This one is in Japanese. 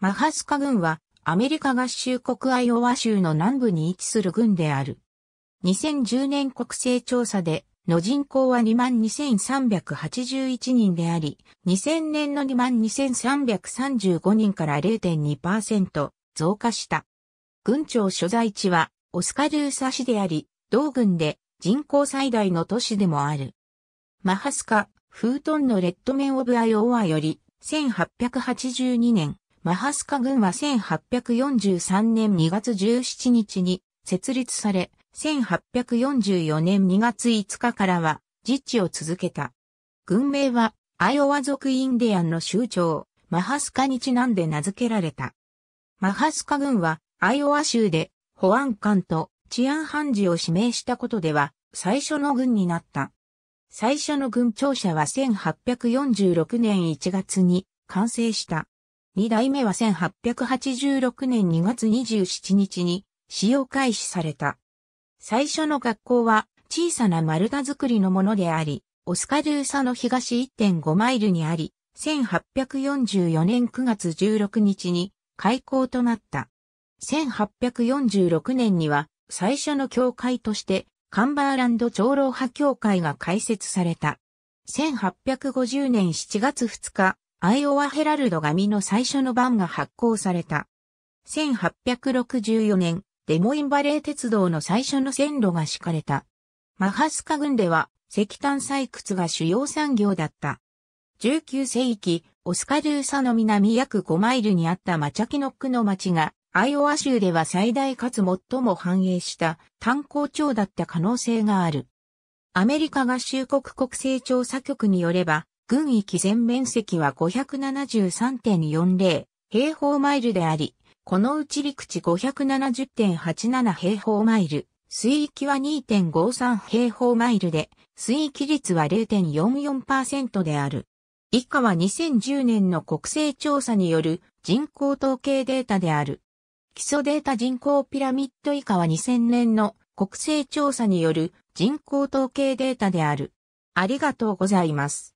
マハスカ軍はアメリカ合衆国アイオワ州の南部に位置する軍である。2010年国勢調査での人口は22,381人であり、2000年の22,335人から0.2%増加した。軍庁所在地はオスカルーサ市であり、同軍で人口最大の都市でもある。マハスカ、フートンのレッドメンオブアイオワより1882年、マハスカ軍は1843年2月17日に設立され、1844年2月5日からは自治を続けた。軍名はアイオワ族インディアンの州長、マハスカにちなんで名付けられた。マハスカ軍はアイオワ州で保安官と治安判事を指名したことでは最初の軍になった。最初の軍庁舎は1846年1月に完成した。二代目は1886年2月27日に使用開始された。最初の学校は小さな丸太作りのものであり、オスカルーサの東1.5マイルにあり、1844年9月16日に開校となった。1846年には最初の教会としてカンバーランド長老派教会が開設された。1850年7月2日、アイオワヘラルド紙の最初の版が発行された。1864年、デモインバレー鉄道の最初の線路が敷かれた。マハスカ郡では石炭採掘が主要産業だった。19世紀、オスカルーサの南約5マイルにあったマチャキノックの町が、アイオワ州では最大かつ最も繁栄した炭鉱町だった可能性がある。アメリカ合衆国国勢調査局によれば、軍域全面積は573.40平方マイルであり、このうち陸地570.87平方マイル、水域は2.53平方マイルで、水域率は0.44%である。以下は2010年の国勢調査による人口統計データである。基礎データ人口ピラミッド以下は2000年の国勢調査による人口統計データである。ありがとうございます。